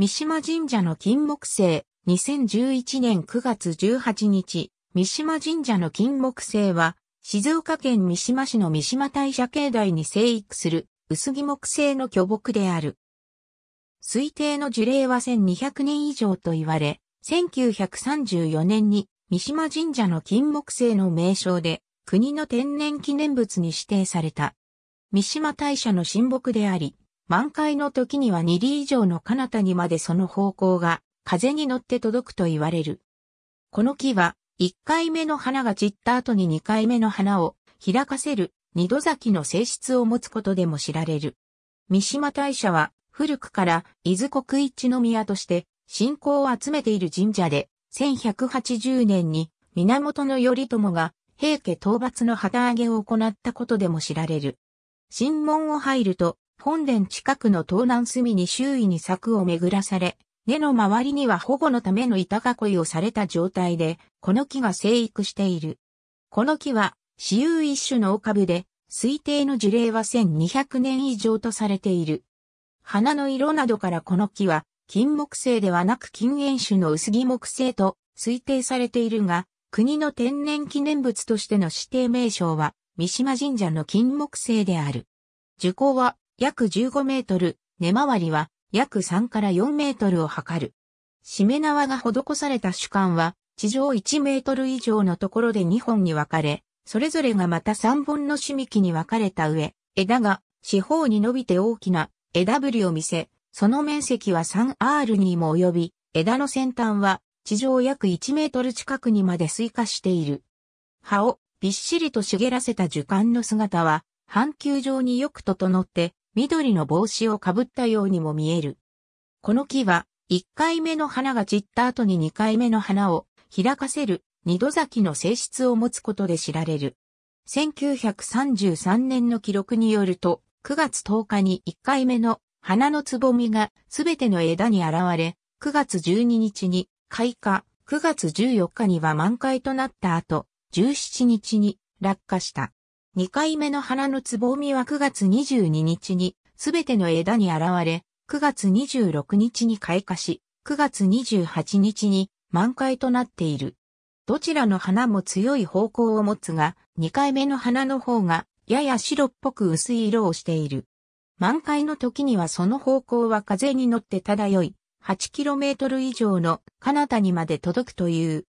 三島神社の金木星、2011年9月18日、三島神社の金木星は、静岡県三島市の三島大社境内に生育する薄木木星の巨木である。推定の樹齢は1200年以上と言われ、1934年に三島神社の金木星の名称で国の天然記念物に指定された。三島大社の神木であり、満開の時には2里以上の彼方にまでその方向が風に乗って届くと言われる。この木は1回目の花が散った後に2回目の花を開かせる二度咲きの性質を持つことでも知られる。三島大社は古くから伊豆国一の宮として信仰を集めている神社で1180年に源頼朝が平家討伐の旗揚げを行ったことでも知られる。神門を入ると本殿近くの東南隅に周囲に柵を巡らされ、根の周りには保護のための板囲いをされた状態で、この木が生育している。この木は、私有一種の丘部で、推定の樹齢は1200年以上とされている。花の色などからこの木は、金木製ではなく金煙種の薄木木製と推定されているが、国の天然記念物としての指定名称は、三島神社の金木製である。樹高は約15メートル、根回りは約3から4メートルを測る。締め縄が施された主管は、地上1メートル以上のところで2本に分かれ、それぞれがまた3本の締め木に分かれた上、枝が四方に伸びて大きな枝ぶりを見せ、その面積は 3R にも及び、枝の先端は地上約1メートル近くにまで垂下している。葉をびっしりと茂らせた樹幹の姿は、半球状によく整って、緑の帽子をかぶったようにも見える。この木は、1回目の花が散った後に2回目の花を開かせる二度咲きの性質を持つことで知られる。1933年の記録によると、9月10日に1回目の花のつぼみがすべての枝に現れ、9月12日に開花、9月14日には満開となった後、17日に落下した。2回目の花のつぼみは9月22日に、すべての枝に現れ、9月26日に開花し、9月28日に満開となっている。どちらの花も強い方向を持つが、2回目の花の方がやや白っぽく薄い色をしている。満開の時にはその方向は風に乗って漂い、8km 以上の彼方にまで届くという。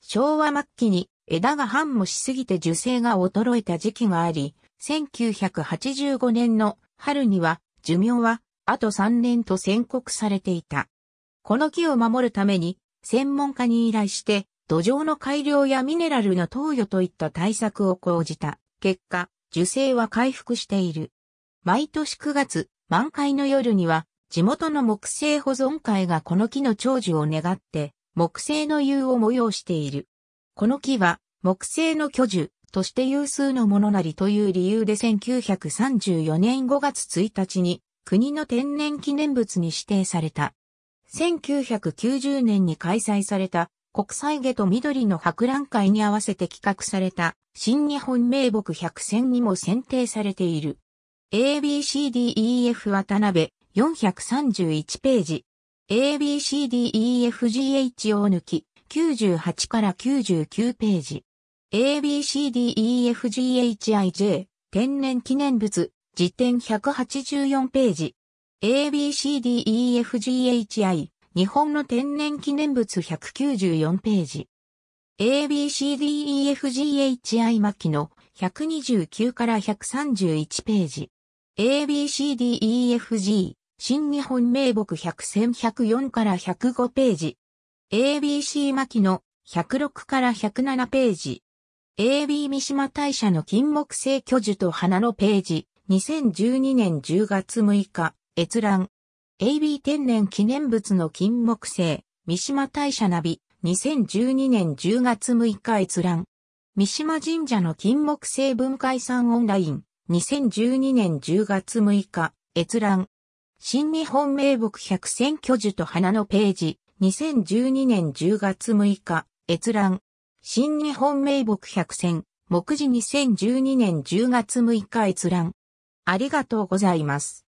昭和末期に枝が繁茂しすぎて樹勢が衰えた時期があり、1985年の春には寿命はあと3年と宣告されていた。この木を守るために専門家に依頼して土壌の改良やミネラルの投与といった対策を講じた結果、樹勢は回復している。毎年9月、満開の夜には地元の木製保存会がこの木の長寿を願って木製の湯を催している。この木は木製の巨樹として有数のものなりという理由で1934年5月1日に国の天然記念物に指定された。1990年に開催された国際下と緑の博覧会に合わせて企画された新日本名木100選にも選定されている。ABCDEF 渡辺431ページ。ABCDEFGH を抜き98から99ページ。ABCDEFGHIJ 天然記念物辞典184ページ。ABCDEFGHI 日本の天然記念物194ページ。ABCDEFGHI 末期の129から131ページ。ABCDEFG 新日本名木100 1104から105ページ。ABC 牧の106から107ページ。AB 三島大社の金木星巨樹と花のページ。2012年10月6日、閲覧。AB 天然記念物の金木星、三島大社ナビ。2012年10月6日閲覧。三島神社の金木星文化遺産オンライン。2012年10月6日、閲覧。新日本名木百選巨樹と花のページ。2012年10月6日、閲覧。新日本名木百選、目次2012年10月6日閲覧。ありがとうございます。